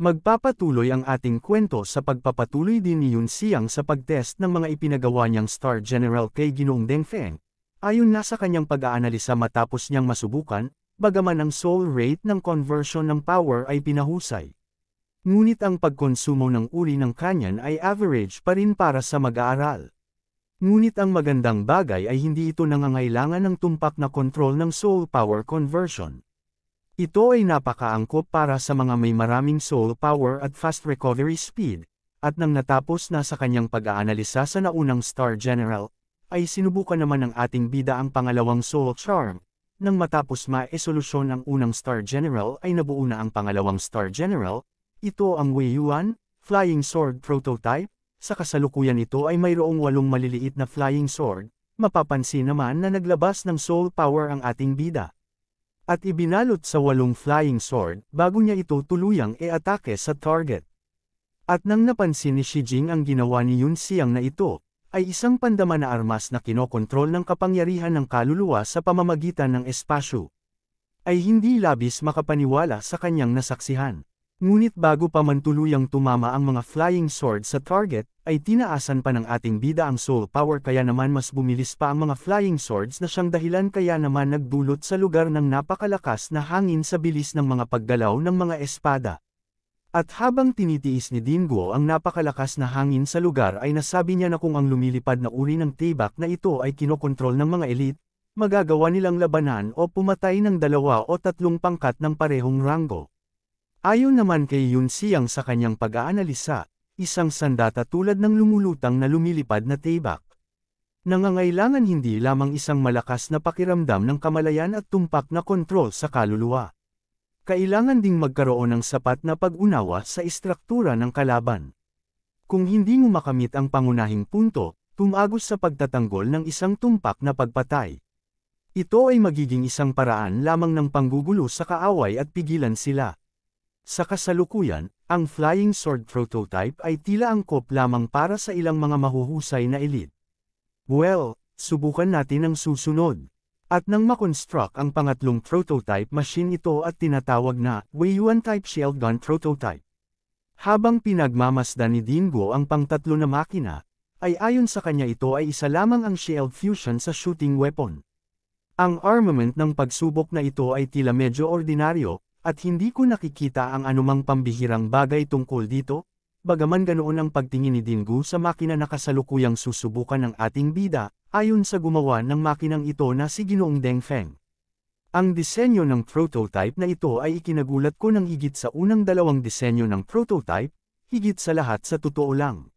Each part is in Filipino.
Magpapatuloy ang ating kwento sa pagpapatuloy din ni Yun Siyang sa pagtest ng mga ipinagawa niyang Star General kay Ginoong Deng Feng. Ayon na sa kanyang pag-aanalisa matapos niyang masubukan, bagaman ang soul rate ng conversion ng power ay pinahusay. Ngunit ang pagkonsumo ng uri ng kanyan ay average pa rin para sa mag-aaral. Ngunit ang magandang bagay ay hindi ito nangangailangan ng tumpak na control ng soul power conversion. Ito ay napakaangkop para sa mga may maraming soul power at fast recovery speed, at nang natapos na sa kanyang pag-aanalisa sa naunang Star General, ay sinubukan naman ng ating bida ang pangalawang soul charm. Nang matapos ma-esolusyon ang unang Star General ay nabuo na ang pangalawang Star General, ito ang Wei Yuan, Flying Sword Prototype, sa kasalukuyan ito ay mayroong walong maliliit na Flying Sword, mapapansin naman na naglabas ng soul power ang ating bida at ibinalot sa walong flying sword bago niya ito tuluyang e-atake sa target. At nang napansin ni Xi Jing ang ginawa ni Yun Xiang na ito, ay isang pandama na armas na kinokontrol ng kapangyarihan ng kaluluwa sa pamamagitan ng espasyo. Ay hindi labis makapaniwala sa kanyang nasaksihan. Ngunit bago pa man tuluyang tumama ang mga flying sword sa target, ay tinaasan pa ng ating bida ang soul power kaya naman mas bumilis pa ang mga flying swords na siyang dahilan kaya naman nagdulot sa lugar ng napakalakas na hangin sa bilis ng mga paggalaw ng mga espada. At habang tinitiis ni Dingo ang napakalakas na hangin sa lugar ay nasabi niya na kung ang lumilipad na uri ng tibak na ito ay kinokontrol ng mga elite, magagawa nilang labanan o pumatay ng dalawa o tatlong pangkat ng parehong ranggo. Ayon naman kay Yun Siyang sa kanyang pag-aanalisa, isang sandata tulad ng lumulutang na lumilipad na tebak. Nangangailangan hindi lamang isang malakas na pakiramdam ng kamalayan at tumpak na kontrol sa kaluluwa. Kailangan ding magkaroon ng sapat na pag-unawa sa istruktura ng kalaban. Kung hindi mo makamit ang pangunahing punto, tumagos sa pagtatanggol ng isang tumpak na pagpatay. Ito ay magiging isang paraan lamang ng panggugulo sa kaaway at pigilan sila. Sa kasalukuyan, ang Flying Sword prototype ay tila angkop lamang para sa ilang mga mahuhusay na elite. Well, subukan natin ang susunod. At nang makonstruct ang pangatlong prototype machine ito at tinatawag na Weiyuan Type Shield Gun Prototype. Habang pinagmamasdan ni Dingo ang pangtatlo na makina, ay ayon sa kanya ito ay isa lamang ang shield fusion sa shooting weapon. Ang armament ng pagsubok na ito ay tila medyo ordinaryo, at hindi ko nakikita ang anumang pambihirang bagay tungkol dito, bagaman ganoon ang pagtingin ni Dingu sa makina na kasalukuyang susubukan ng ating bida, ayon sa gumawa ng makinang ito na si Ginoong Deng Feng. Ang disenyo ng prototype na ito ay ikinagulat ko ng higit sa unang dalawang disenyo ng prototype, higit sa lahat sa totoo lang.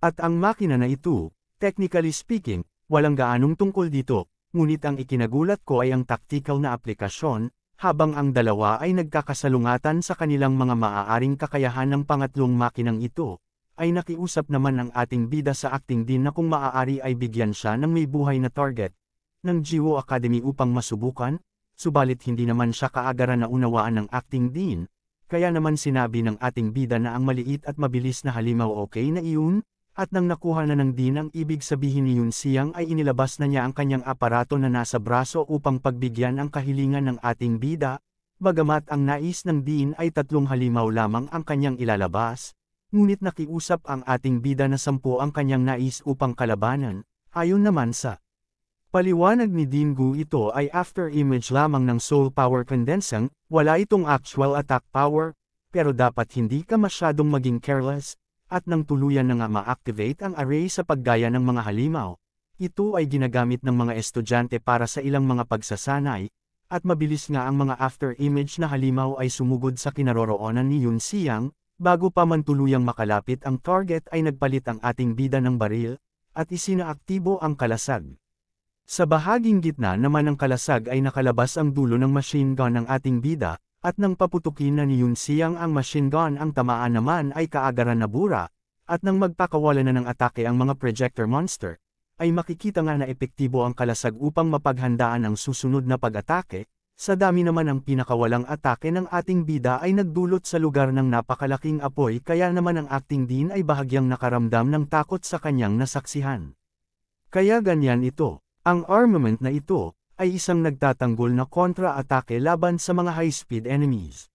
At ang makina na ito, technically speaking, walang gaanong tungkol dito, ngunit ang ikinagulat ko ay ang tactical na aplikasyon, habang ang dalawa ay nagkakasalungatan sa kanilang mga maaaring kakayahan ng pangatlong makinang ito, ay nakiusap naman ang ating bida sa acting din na kung maaari ay bigyan siya ng may buhay na target ng Jiwo Academy upang masubukan, subalit hindi naman siya kaagaran na unawaan ng acting din, kaya naman sinabi ng ating bida na ang maliit at mabilis na halimaw okay na iyon, at nang nakuha na ng Dean ang ibig sabihin ni Yun Siyang ay inilabas na niya ang kanyang aparato na nasa braso upang pagbigyan ang kahilingan ng ating bida, bagamat ang nais ng Dean ay tatlong halimaw lamang ang kanyang ilalabas, ngunit nakiusap ang ating bida na sampu ang kanyang nais upang kalabanan, ayon naman sa Paliwanag ni Dingu ito ay after image lamang ng soul power condensing, wala itong actual attack power, pero dapat hindi ka masyadong maging careless, at nang tuluyan na nga ma-activate ang array sa paggaya ng mga halimaw, ito ay ginagamit ng mga estudyante para sa ilang mga pagsasanay, at mabilis nga ang mga after image na halimaw ay sumugod sa kinaroroonan ni Yun Siyang, bago pa man tuluyang makalapit ang target ay nagpalit ang ating bida ng baril, at isinaaktibo ang kalasag. Sa bahaging gitna naman ng kalasag ay nakalabas ang dulo ng machine gun ng ating bida, at nang paputukin na ni Yun Siang ang machine gun ang tamaan naman ay kaagaran na bura, at nang magpakawala na ng atake ang mga projector monster, ay makikita nga na epektibo ang kalasag upang mapaghandaan ang susunod na pag-atake, sa dami naman ang pinakawalang atake ng ating bida ay nagdulot sa lugar ng napakalaking apoy kaya naman ang acting din ay bahagyang nakaramdam ng takot sa kanyang nasaksihan. Kaya ganyan ito. Ang armament na ito, ay isang nagtatanggol na kontra-atake laban sa mga high-speed enemies.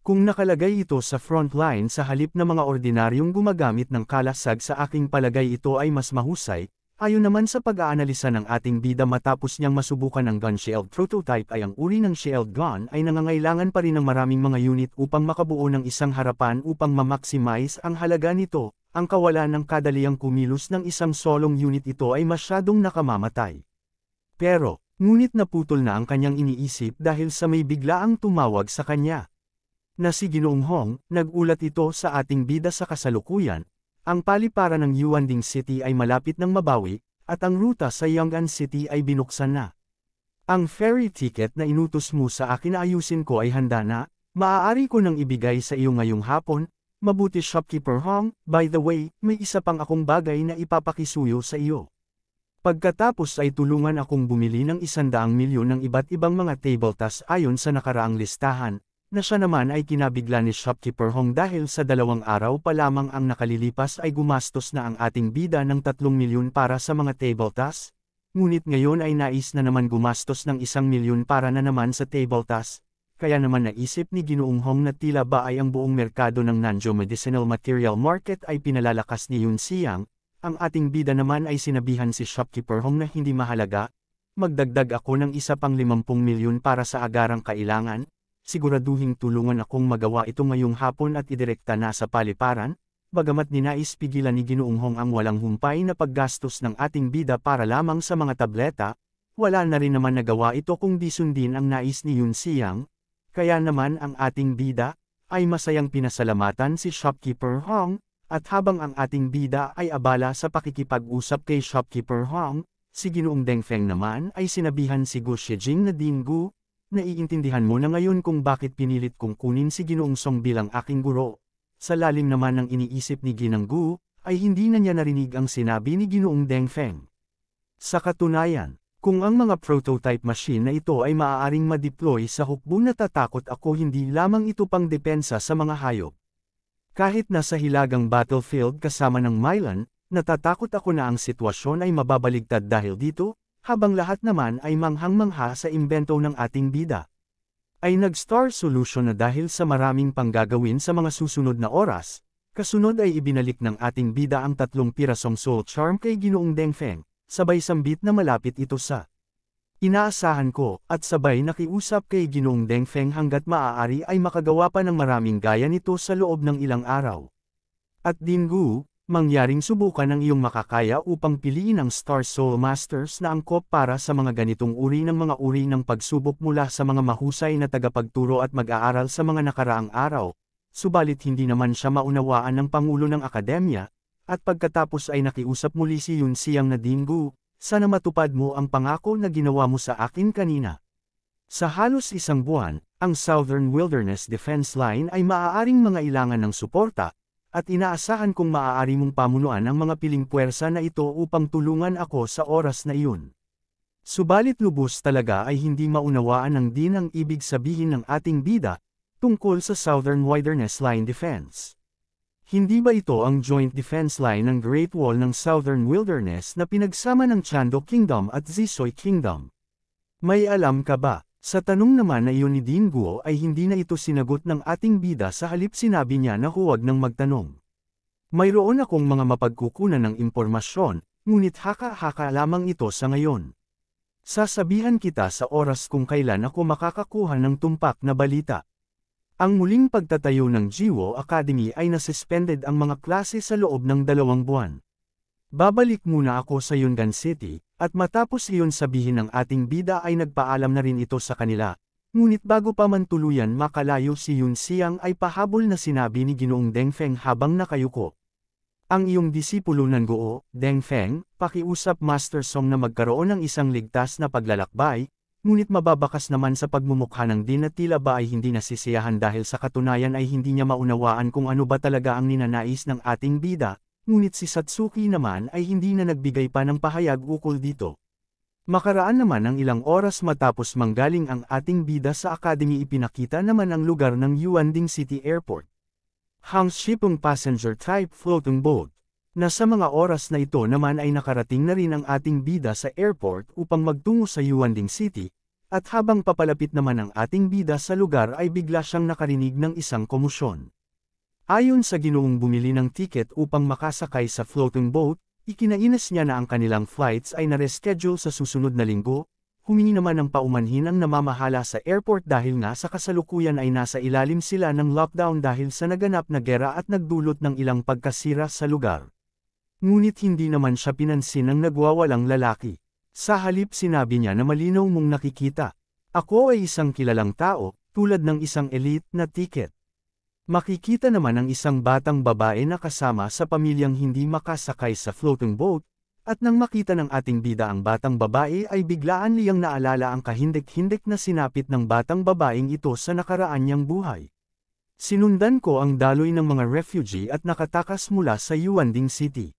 Kung nakalagay ito sa front line sa halip na mga ordinaryong gumagamit ng kalasag sa aking palagay ito ay mas mahusay, ayon naman sa pag-aanalisa ng ating bida matapos niyang masubukan ang gun shield prototype ay ang uri ng shield gun ay nangangailangan pa rin ng maraming mga unit upang makabuo ng isang harapan upang ma-maximize ang halaga nito, ang kawalan ng kadaliang kumilos ng isang solong unit ito ay masyadong nakamamatay. Pero, Ngunit naputol na ang kanyang iniisip dahil sa may biglaang tumawag sa kanya. Na si Ginoong Hong, nagulat ito sa ating bida sa kasalukuyan, ang paliparan ng Yuanding City ay malapit ng mabawi, at ang ruta sa Yang'an City ay binuksan na. Ang ferry ticket na inutos mo sa akin na ayusin ko ay handa na, maaari ko nang ibigay sa iyo ngayong hapon, mabuti shopkeeper Hong, by the way, may isa pang akong bagay na ipapakisuyo sa iyo. Pagkatapos ay tulungan akong bumili ng isandaang milyon ng iba't ibang mga table tas ayon sa nakaraang listahan, na siya naman ay kinabigla ni shopkeeper Hong dahil sa dalawang araw pa lamang ang nakalilipas ay gumastos na ang ating bida ng 3 milyon para sa mga table tas, ngunit ngayon ay nais na naman gumastos ng 1 milyon para na naman sa table tas, kaya naman naisip ni Ginoong Hong na tila ba ay ang buong merkado ng Nanjo Medicinal Material Market ay pinalalakas ni Yun Siang, ang ating bida naman ay sinabihan si shopkeeper Hong na hindi mahalaga, magdagdag ako ng isa pang 50 milyon para sa agarang kailangan, siguraduhin tulungan akong magawa ito ngayong hapon at idirekta na sa paliparan, bagamat ninais pigilan ni Ginoong Hong ang walang humpay na paggastos ng ating bida para lamang sa mga tableta, wala na rin naman nagawa ito kung di sundin ang nais ni Yun Siyang, kaya naman ang ating bida, ay masayang pinasalamatan si shopkeeper Hong, at habang ang ating bida ay abala sa pakikipag-usap kay shopkeeper Hong, si Ginoong Dengfeng naman ay sinabihan si Gu Shijing na Dingu, naiintindihan mo na ngayon kung bakit pinilit kong kunin si Ginoong Song bilang aking guro. Sa lalim naman ng iniisip ni Ginang Gu, ay hindi na niya narinig ang sinabi ni Ginoong Dengfeng. Sa katunayan, kung ang mga prototype machine na ito ay maaaring ma-deploy sa hukbo natatakot ako hindi lamang ito pang depensa sa mga hayop kahit nasa hilagang battlefield kasama ng Mylan, natatakot ako na ang sitwasyon ay mababaligtad dahil dito, habang lahat naman ay manghang-mangha sa imbento ng ating bida. Ay nag-star solution na dahil sa maraming panggagawin sa mga susunod na oras, kasunod ay ibinalik ng ating bida ang tatlong pirasong soul charm kay Ginoong Dengfeng, sabay sambit na malapit ito sa Inaasahan ko, at sabay nakiusap kay Ginoong Deng Feng hanggat maaari ay makagawa pa ng maraming gaya nito sa loob ng ilang araw. At Dinggu, mangyaring subukan ng iyong makakaya upang piliin ang Star Soul Masters na angkop para sa mga ganitong uri ng mga uri ng pagsubok mula sa mga mahusay na tagapagturo at mag-aaral sa mga nakaraang araw, subalit hindi naman siya maunawaan ng Pangulo ng Akademya, at pagkatapos ay nakiusap muli si Yun Siyang na Dinggu, sana matupad mo ang pangako na ginawa mo sa akin kanina. Sa halos isang buwan, ang Southern Wilderness Defense Line ay maaaring mangailangan ng suporta, at inaasahan kong maaari mong pamunuan ang mga piling puwersa na ito upang tulungan ako sa oras na iyon. Subalit lubos talaga ay hindi maunawaan ng din ang ibig sabihin ng ating bida, tungkol sa Southern Wilderness Line Defense. Hindi ba ito ang joint defense line ng Great Wall ng Southern Wilderness na pinagsama ng Chando Kingdom at Zisoy Kingdom? May alam ka ba? Sa tanong naman na iyon ni Dean Guo ay hindi na ito sinagot ng ating bida sa halip sinabi niya na huwag nang magtanong. Mayroon akong mga mapagkukunan ng impormasyon, ngunit haka-haka lamang ito sa ngayon. Sasabihan kita sa oras kung kailan ako makakakuha ng tumpak na balita. Ang muling pagtatayo ng Jiwo Academy ay nasuspended ang mga klase sa loob ng dalawang buwan. Babalik muna ako sa Yungan City, at matapos iyon sabihin ng ating bida ay nagpaalam na rin ito sa kanila. Ngunit bago pa man tuluyan makalayo si Yun Siang ay pahabol na sinabi ni Ginoong Deng Feng habang nakayuko. Ang iyong disipulo ng Goo, Deng Feng, pakiusap Master Song na magkaroon ng isang ligtas na paglalakbay, Ngunit mababakas naman sa pagmumukha ng din na tila ba ay hindi nasisiyahan dahil sa katunayan ay hindi niya maunawaan kung ano ba talaga ang ninanais ng ating bida, ngunit si Satsuki naman ay hindi na nagbigay pa ng pahayag ukol dito. Makaraan naman ang ilang oras matapos manggaling ang ating bida sa Academy ipinakita naman ang lugar ng Yuanding City Airport. Hangshipong Passenger Type Floating Boat na sa mga oras na ito naman ay nakarating na rin ang ating bida sa airport upang magtungo sa Yuanding City, at habang papalapit naman ang ating bida sa lugar ay bigla siyang nakarinig ng isang komusyon. Ayon sa ginoong bumili ng tiket upang makasakay sa floating boat, ikinainis niya na ang kanilang flights ay nareschedule sa susunod na linggo, humingi naman ng paumanhin ang namamahala sa airport dahil nga sa kasalukuyan ay nasa ilalim sila ng lockdown dahil sa naganap na gera at nagdulot ng ilang pagkasira sa lugar. Ngunit hindi naman siya pinansin ng nagwawalang lalaki. Sa halip sinabi niya na malinaw mong nakikita. Ako ay isang kilalang tao, tulad ng isang elite na tiket. Makikita naman ang isang batang babae na kasama sa pamilyang hindi makasakay sa floating boat, at nang makita ng ating bida ang batang babae ay biglaan niyang naalala ang kahindik-hindik na sinapit ng batang babaeng ito sa nakaraan niyang buhay. Sinundan ko ang daloy ng mga refugee at nakatakas mula sa Yuanding City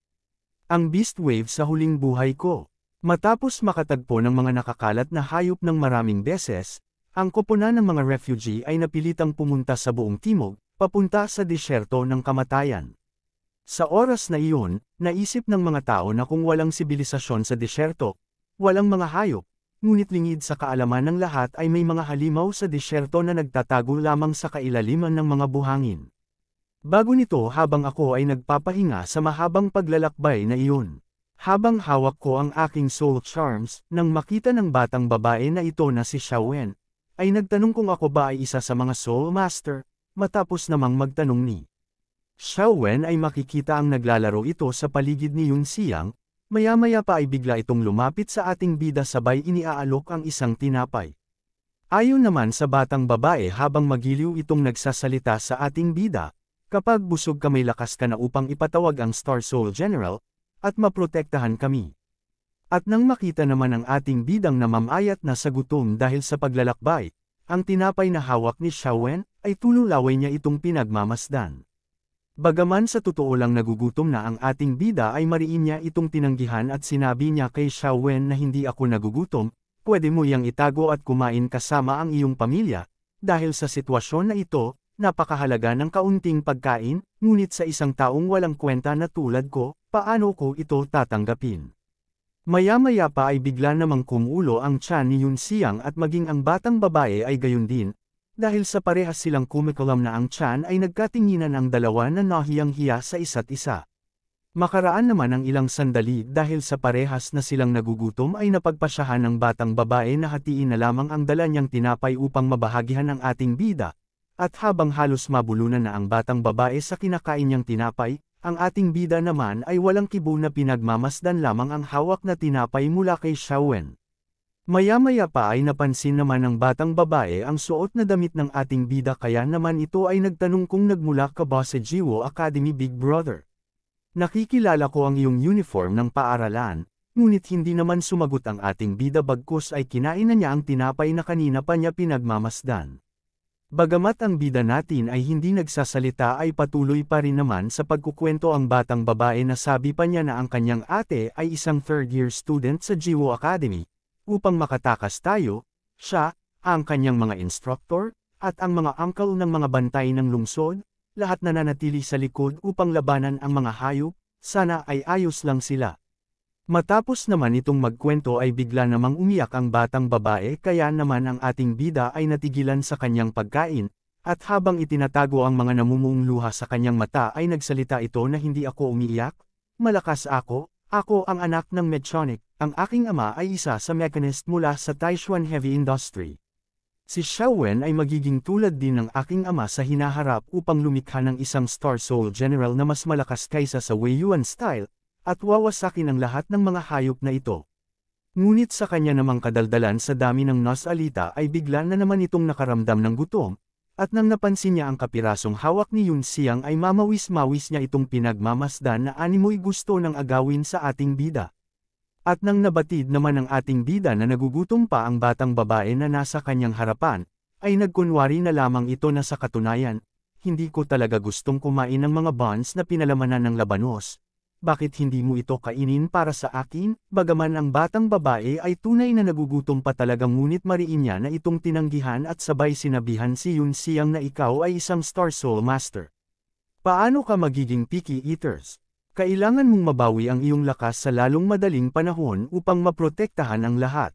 ang beast wave sa huling buhay ko. Matapos makatagpo ng mga nakakalat na hayop ng maraming beses, ang koponan ng mga refugee ay napilitang pumunta sa buong timog, papunta sa disyerto ng kamatayan. Sa oras na iyon, naisip ng mga tao na kung walang sibilisasyon sa disyerto, walang mga hayop, ngunit lingid sa kaalaman ng lahat ay may mga halimaw sa disyerto na nagtatago lamang sa kailaliman ng mga buhangin. Bago nito habang ako ay nagpapahinga sa mahabang paglalakbay na iyon. Habang hawak ko ang aking soul charms, nang makita ng batang babae na ito na si Xiaowen, ay nagtanong kung ako ba ay isa sa mga soul master, matapos namang magtanong ni. Xiaowen ay makikita ang naglalaro ito sa paligid ni Yun Siyang, maya-maya pa ay bigla itong lumapit sa ating bida sabay iniaalok ang isang tinapay. Ayon naman sa batang babae habang magiliw itong nagsasalita sa ating bida, Kapag busog ka may lakas ka na upang ipatawag ang Star Soul General, at maprotektahan kami. At nang makita naman ang ating bidang na mamayat na sa gutom dahil sa paglalakbay, ang tinapay na hawak ni Xiaowen ay tululaway niya itong pinagmamasdan. Bagaman sa totoo lang nagugutom na ang ating bida ay mariin niya itong tinanggihan at sinabi niya kay Xiaowen na hindi ako nagugutom, pwede mo yang itago at kumain kasama ang iyong pamilya, dahil sa sitwasyon na ito, napakahalaga ng kaunting pagkain, ngunit sa isang taong walang kwenta na tulad ko, paano ko ito tatanggapin? Maya-maya pa ay bigla namang kumulo ang tiyan ni Yun Siang at maging ang batang babae ay gayon din, dahil sa parehas silang kumikulam na ang tiyan ay nagkatinginan ang dalawa na nahiyang-hiya sa isa't isa. Makaraan naman ang ilang sandali dahil sa parehas na silang nagugutom ay napagpasyahan ng batang babae na hatiin na lamang ang dala niyang tinapay upang mabahagihan ang ating bida, at habang halos mabulunan na ang batang babae sa kinakain niyang tinapay, ang ating bida naman ay walang kibo na pinagmamasdan lamang ang hawak na tinapay mula kay Xiaowen. Maya-maya pa ay napansin naman ng batang babae ang suot na damit ng ating bida kaya naman ito ay nagtanong kung nagmula ka ba sa Jiwo Academy Big Brother. Nakikilala ko ang iyong uniform ng paaralan, ngunit hindi naman sumagot ang ating bida bagkus ay kinain na niya ang tinapay na kanina pa niya pinagmamasdan. Bagamat ang bida natin ay hindi nagsasalita ay patuloy pa rin naman sa pagkukwento ang batang babae na sabi pa niya na ang kanyang ate ay isang third-year student sa Jiwo Academy. Upang makatakas tayo, siya, ang kanyang mga instructor, at ang mga uncle ng mga bantay ng lungsod, lahat na nanatili sa likod upang labanan ang mga hayop, sana ay ayos lang sila. Matapos naman itong magkwento ay bigla namang umiyak ang batang babae kaya naman ang ating bida ay natigilan sa kanyang pagkain, at habang itinatago ang mga namumuong luha sa kanyang mata ay nagsalita ito na hindi ako umiiyak, malakas ako, ako ang anak ng Medtronic, ang aking ama ay isa sa mechanist mula sa Taishuan Heavy Industry. Si Xiaowen ay magiging tulad din ng aking ama sa hinaharap upang lumikha ng isang Star Soul General na mas malakas kaysa sa Wei Yuan style, at wawasakin ang lahat ng mga hayop na ito. Ngunit sa kanya namang kadaldalan sa dami ng Nos Alita ay bigla na naman itong nakaramdam ng gutom, at nang napansin niya ang kapirasong hawak ni Yun Siang ay mamawis-mawis niya itong pinagmamasdan na animoy gusto ng agawin sa ating bida. At nang nabatid naman ang ating bida na nagugutom pa ang batang babae na nasa kanyang harapan, ay nagkunwari na lamang ito na sa katunayan, hindi ko talaga gustong kumain ng mga buns na pinalamanan ng labanos, bakit hindi mo ito kainin para sa akin? Bagaman ang batang babae ay tunay na nagugutom pa talaga ngunit mariin niya na itong tinanggihan at sabay sinabihan si Yun Siyang na ikaw ay isang Star Soul Master. Paano ka magiging picky eaters? Kailangan mong mabawi ang iyong lakas sa lalong madaling panahon upang maprotektahan ang lahat.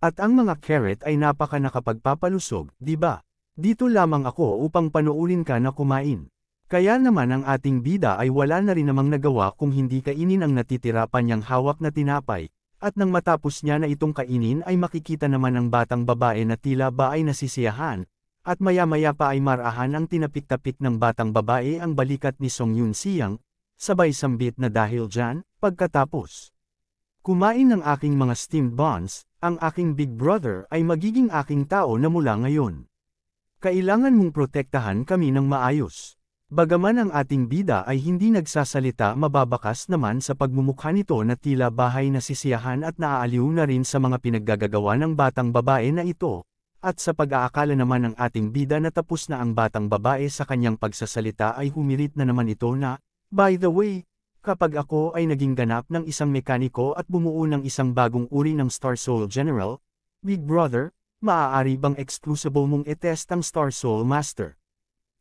At ang mga carrot ay napaka nakapagpapalusog, di ba? Dito lamang ako upang panuulin ka na kumain. Kaya naman ang ating bida ay wala na rin namang nagawa kung hindi kainin ang natitira pa niyang hawak na tinapay, at nang matapos niya na itong kainin ay makikita naman ang batang babae na tila ba ay nasisiyahan, at maya-maya pa ay marahan ang tinapik-tapik ng batang babae ang balikat ni Song Yun Siang, sabay sambit na dahil dyan, pagkatapos. Kumain ng aking mga steamed buns, ang aking big brother ay magiging aking tao na mula ngayon. Kailangan mong protektahan kami ng maayos. Bagaman ang ating bida ay hindi nagsasalita mababakas naman sa pagmumukha nito na tila bahay na sisiyahan at naaaliw na rin sa mga pinaggagagawa ng batang babae na ito, at sa pag-aakala naman ng ating bida na tapos na ang batang babae sa kanyang pagsasalita ay humirit na naman ito na, By the way, kapag ako ay naging ganap ng isang mekaniko at bumuo ng isang bagong uri ng Star Soul General, Big Brother, maaari bang exclusible mong itest ang Star Soul Master?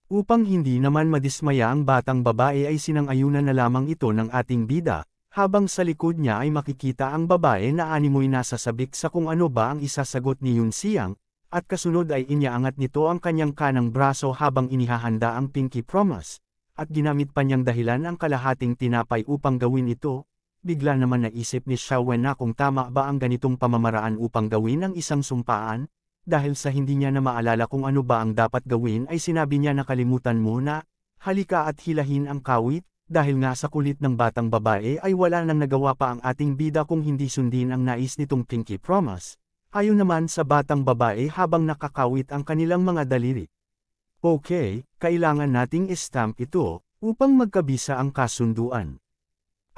Upang hindi naman madismaya ang batang babae ay sinangayunan na lamang ito ng ating bida, habang sa likod niya ay makikita ang babae na animoy nasa sabik sa kung ano ba ang isasagot ni Yun Siang, at kasunod ay inyaangat nito ang kanyang kanang braso habang inihahanda ang pinky promise, at ginamit pa niyang dahilan ang kalahating tinapay upang gawin ito, bigla naman naisip ni Shawen na kung tama ba ang ganitong pamamaraan upang gawin ang isang sumpaan, dahil sa hindi niya na maalala kung ano ba ang dapat gawin ay sinabi niya na kalimutan muna, halika at hilahin ang kawit, dahil nga sa kulit ng batang babae ay wala nang nagawa pa ang ating bida kung hindi sundin ang nais nitong pinky promise. Ayon naman sa batang babae habang nakakawit ang kanilang mga daliri. Okay, kailangan nating stamp ito, upang magkabisa ang kasunduan.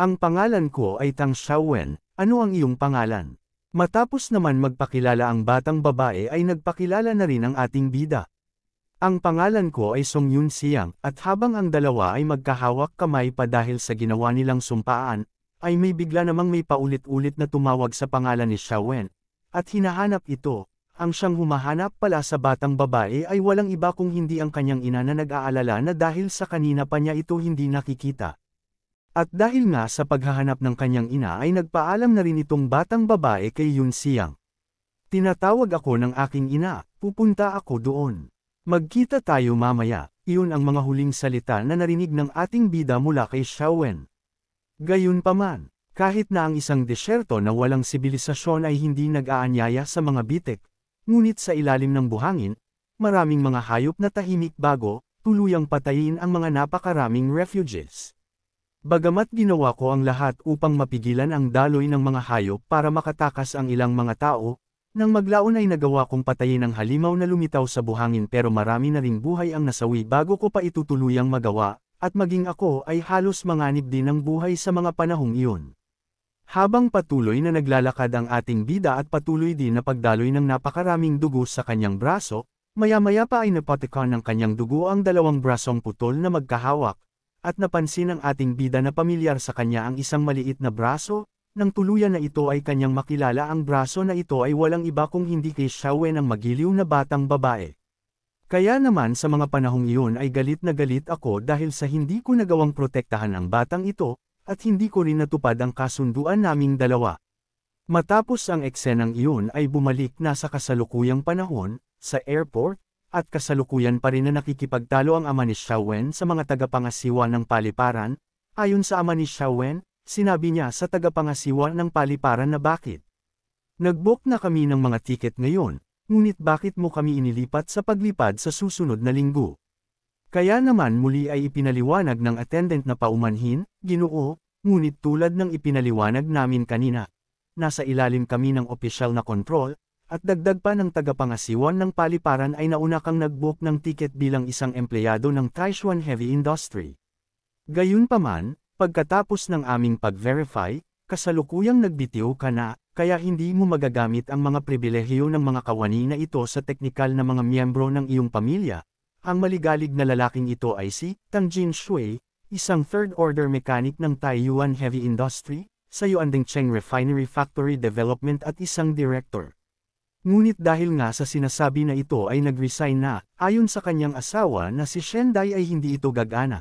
Ang pangalan ko ay Tang Xiaowen, ano ang iyong pangalan? Matapos naman magpakilala ang batang babae ay nagpakilala na rin ang ating bida. Ang pangalan ko ay Song Yun Siang, at habang ang dalawa ay magkahawak kamay pa dahil sa ginawa nilang sumpaan, ay may bigla namang may paulit-ulit na tumawag sa pangalan ni Shawen. At hinahanap ito, ang siyang humahanap pala sa batang babae ay walang iba kung hindi ang kanyang ina na nag-aalala na dahil sa kanina pa niya ito hindi nakikita. At dahil nga sa paghahanap ng kanyang ina ay nagpaalam na rin itong batang babae kay Yun Siyang. Tinatawag ako ng aking ina, pupunta ako doon. Magkita tayo mamaya, iyon ang mga huling salita na narinig ng ating bida mula kay Shawen. Gayunpaman, kahit na ang isang desyerto na walang sibilisasyon ay hindi nag-aanyaya sa mga bitek, ngunit sa ilalim ng buhangin, maraming mga hayop na tahimik bago, tuluyang patayin ang mga napakaraming refugees. Bagamat ginawa ko ang lahat upang mapigilan ang daloy ng mga hayop para makatakas ang ilang mga tao, nang maglaon ay nagawa kong patayin ang halimaw na lumitaw sa buhangin pero marami na ring buhay ang nasawi bago ko pa itutuluyang magawa, at maging ako ay halos manganib din ng buhay sa mga panahong iyon. Habang patuloy na naglalakad ang ating bida at patuloy din na pagdaloy ng napakaraming dugo sa kanyang braso, maya-maya pa ay napatikan ng kanyang dugo ang dalawang brasong putol na magkahawak, at napansin ng ating bida na pamilyar sa kanya ang isang maliit na braso, nang tuluyan na ito ay kanyang makilala ang braso na ito ay walang iba kung hindi kay Shawen ang magiliw na batang babae. Kaya naman sa mga panahong iyon ay galit na galit ako dahil sa hindi ko nagawang protektahan ang batang ito, at hindi ko rin natupad ang kasunduan naming dalawa. Matapos ang eksenang iyon ay bumalik na sa kasalukuyang panahon, sa airport, at kasalukuyan pa rin na nakikipagtalo ang ama ni Shawen sa mga tagapangasiwa ng paliparan, ayon sa ama ni Shawen, sinabi niya sa tagapangasiwa ng paliparan na bakit. Nagbook na kami ng mga tiket ngayon, ngunit bakit mo kami inilipat sa paglipad sa susunod na linggo? Kaya naman muli ay ipinaliwanag ng attendant na paumanhin, ginoo, ngunit tulad ng ipinaliwanag namin kanina. Nasa ilalim kami ng opisyal na kontrol, at dagdag pa ng tagapangasiwan ng paliparan ay nauna kang nagbook ng tiket bilang isang empleyado ng Taishuan Heavy Industry. Gayunpaman, pagkatapos ng aming pag-verify, kasalukuyang nagbitiw ka na, kaya hindi mo magagamit ang mga pribilehiyo ng mga kawani na ito sa teknikal na mga miyembro ng iyong pamilya. Ang maligalig na lalaking ito ay si Tangjin Shui, isang third-order mechanic ng Taiyuan Heavy Industry, sa Yuanding Cheng Refinery Factory Development at isang director. Ngunit dahil nga sa sinasabi na ito ay nag-resign na, ayon sa kanyang asawa na si Shendai ay hindi ito gagana.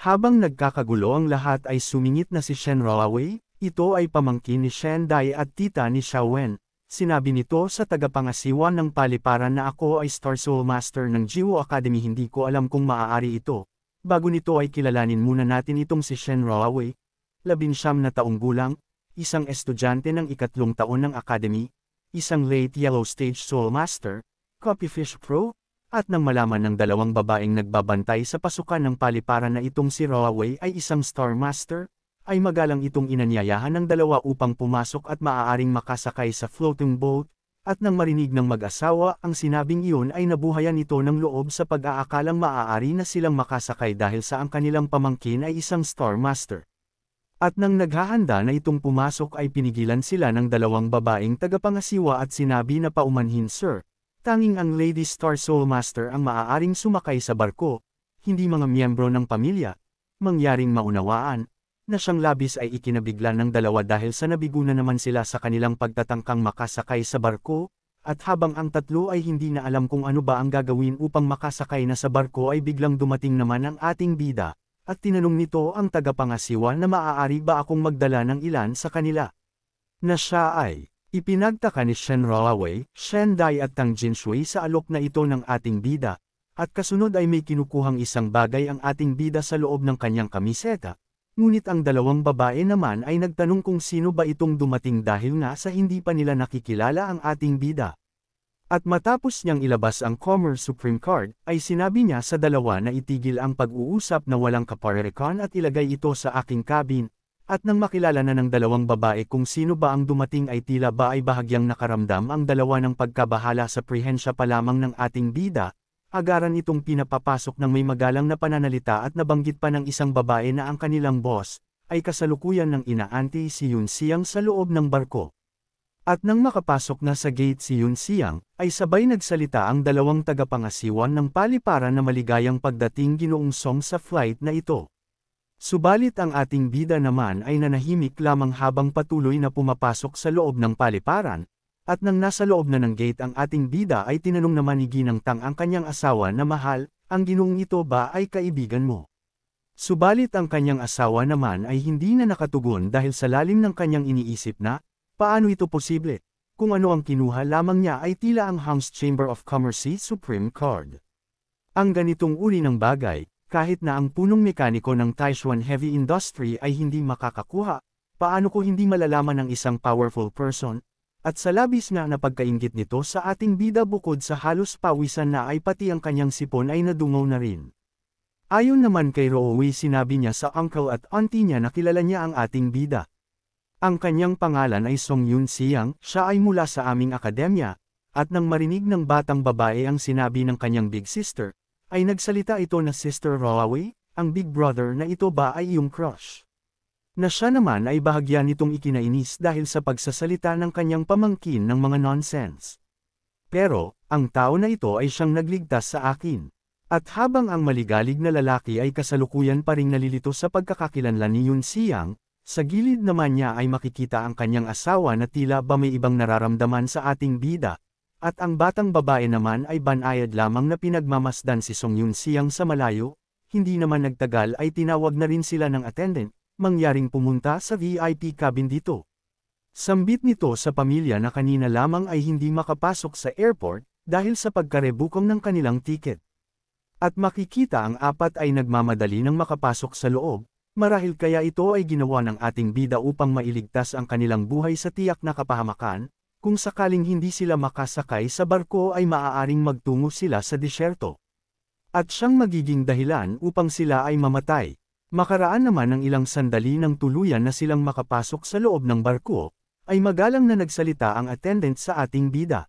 Habang nagkakagulo ang lahat ay sumingit na si Shen Rawaway, ito ay pamangkin ni Shendai at tita ni Xiaowen. Sinabi nito sa tagapangasiwa ng paliparan na ako ay Star Soul Master ng Jiwo Academy hindi ko alam kung maaari ito. Bago nito ay kilalanin muna natin itong si Shen Rawaway, labinsyam na taong gulang, isang estudyante ng ikatlong taon ng academy, isang late yellow stage soul master, Copyfish Pro, at nang malaman ng dalawang babaeng nagbabantay sa pasukan ng paliparan na itong si Roaway ay isang Star Master, ay magalang itong inanyayahan ng dalawa upang pumasok at maaaring makasakay sa floating boat, at nang marinig ng mag-asawa ang sinabing iyon ay nabuhayan ito ng loob sa pag-aakalang maaari na silang makasakay dahil sa ang kanilang pamangkin ay isang Star Master. At nang naghahanda na itong pumasok ay pinigilan sila ng dalawang babaeng tagapangasiwa at sinabi na paumanhin sir. Tanging ang Lady Star Soulmaster ang maaaring sumakay sa barko, hindi mga miyembro ng pamilya. Mangyaring maunawaan, na siyang labis ay ikinabigla ng dalawa dahil sa nabigo naman sila sa kanilang pagtatangkang makasakay sa barko, at habang ang tatlo ay hindi na alam kung ano ba ang gagawin upang makasakay na sa barko ay biglang dumating naman ang ating bida at tinanong nito ang tagapangasiwa na maaari ba akong magdala ng ilan sa kanila. Na siya ay, ipinagtaka ni Shen Rawaway, Shen Dai at Tang Jinshui sa alok na ito ng ating bida, at kasunod ay may kinukuhang isang bagay ang ating bida sa loob ng kanyang kamiseta, ngunit ang dalawang babae naman ay nagtanong kung sino ba itong dumating dahil nga sa hindi pa nila nakikilala ang ating bida. At matapos niyang ilabas ang Commerce Supreme Card, ay sinabi niya sa dalawa na itigil ang pag-uusap na walang kaparerecon at ilagay ito sa aking cabin, at nang makilala na ng dalawang babae kung sino ba ang dumating ay tila ba ay bahagyang nakaramdam ang dalawa ng pagkabahala sa prehensya pa lamang ng ating bida, agaran itong pinapapasok ng may magalang na pananalita at nabanggit pa ng isang babae na ang kanilang boss, ay kasalukuyan ng inaanti si Yun Siang sa loob ng barko. At nang makapasok na sa gate si Yun Siang, ay sabay nagsalita ang dalawang tagapangasiwan ng paliparan na maligayang pagdating ginoong Song sa flight na ito. Subalit ang ating bida naman ay nanahimik lamang habang patuloy na pumapasok sa loob ng paliparan, at nang nasa loob na ng gate ang ating bida ay tinanong naman ni Ginang Tang ang kanyang asawa na mahal, ang ginoong ito ba ay kaibigan mo? Subalit ang kanyang asawa naman ay hindi na nakatugon dahil sa lalim ng kanyang iniisip na, Paano ito posible? Kung ano ang kinuha lamang niya ay tila ang House Chamber of Commerce Supreme Court. Ang ganitong uri ng bagay, kahit na ang punong mekaniko ng Taishuan Heavy Industry ay hindi makakakuha, paano ko hindi malalaman ng isang powerful person, at sa labis nga na pagkaingit nito sa ating bida bukod sa halos pawisan na ay pati ang kanyang sipon ay nadungaw na rin. Ayon naman kay Roowi sinabi niya sa uncle at auntie niya na kilala niya ang ating bida, ang kanyang pangalan ay Song Yun Siang, siya ay mula sa aming akademya, at nang marinig ng batang babae ang sinabi ng kanyang big sister, ay nagsalita ito na Sister Rowawi, ang big brother na ito ba ay yung crush. Na siya naman ay bahagya nitong ikinainis dahil sa pagsasalita ng kanyang pamangkin ng mga nonsense. Pero, ang tao na ito ay siyang nagligtas sa akin. At habang ang maligalig na lalaki ay kasalukuyan pa ring nalilito sa pagkakakilanlan ni Yun Siang, sa gilid naman niya ay makikita ang kanyang asawa na tila ba may ibang nararamdaman sa ating bida, at ang batang babae naman ay banayad lamang na pinagmamasdan si Song Yun Siyang sa malayo, hindi naman nagtagal ay tinawag na rin sila ng attendant, mangyaring pumunta sa VIP cabin dito. Sambit nito sa pamilya na kanina lamang ay hindi makapasok sa airport dahil sa pagkarebukong ng kanilang tiket. At makikita ang apat ay nagmamadali ng makapasok sa loob, Marahil kaya ito ay ginawa ng ating bida upang mailigtas ang kanilang buhay sa tiyak na kapahamakan, kung sakaling hindi sila makasakay sa barko ay maaaring magtungo sila sa disyerto. At siyang magiging dahilan upang sila ay mamatay. Makaraan naman ng ilang sandali ng tuluyan na silang makapasok sa loob ng barko, ay magalang na nagsalita ang attendant sa ating bida.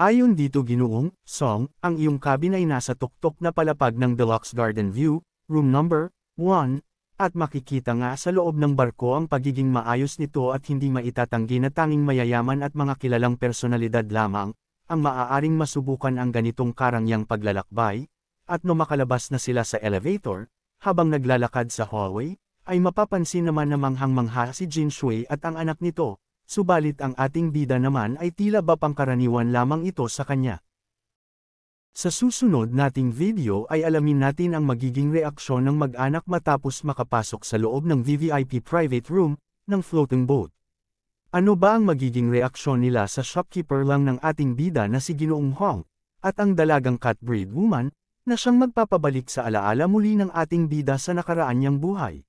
Ayon dito ginuong, Song, ang iyong cabin ay nasa tuktok na palapag ng Deluxe Garden View, room number 1, at makikita nga sa loob ng barko ang pagiging maayos nito at hindi maitatanggi na tanging mayayaman at mga kilalang personalidad lamang, ang maaaring masubukan ang ganitong karangyang paglalakbay, at no makalabas na sila sa elevator, habang naglalakad sa hallway, ay mapapansin naman namang manghang-mangha si Jin Shui at ang anak nito, subalit ang ating bida naman ay tila ba pangkaraniwan lamang ito sa kanya. Sa susunod nating video ay alamin natin ang magiging reaksyon ng mag-anak matapos makapasok sa loob ng VVIP private room ng floating boat. Ano ba ang magiging reaksyon nila sa shopkeeper lang ng ating bida na si Ginoong Hong, at ang dalagang catbreed woman, na siyang magpapabalik sa alaala muli ng ating bida sa nakaraan niyang buhay?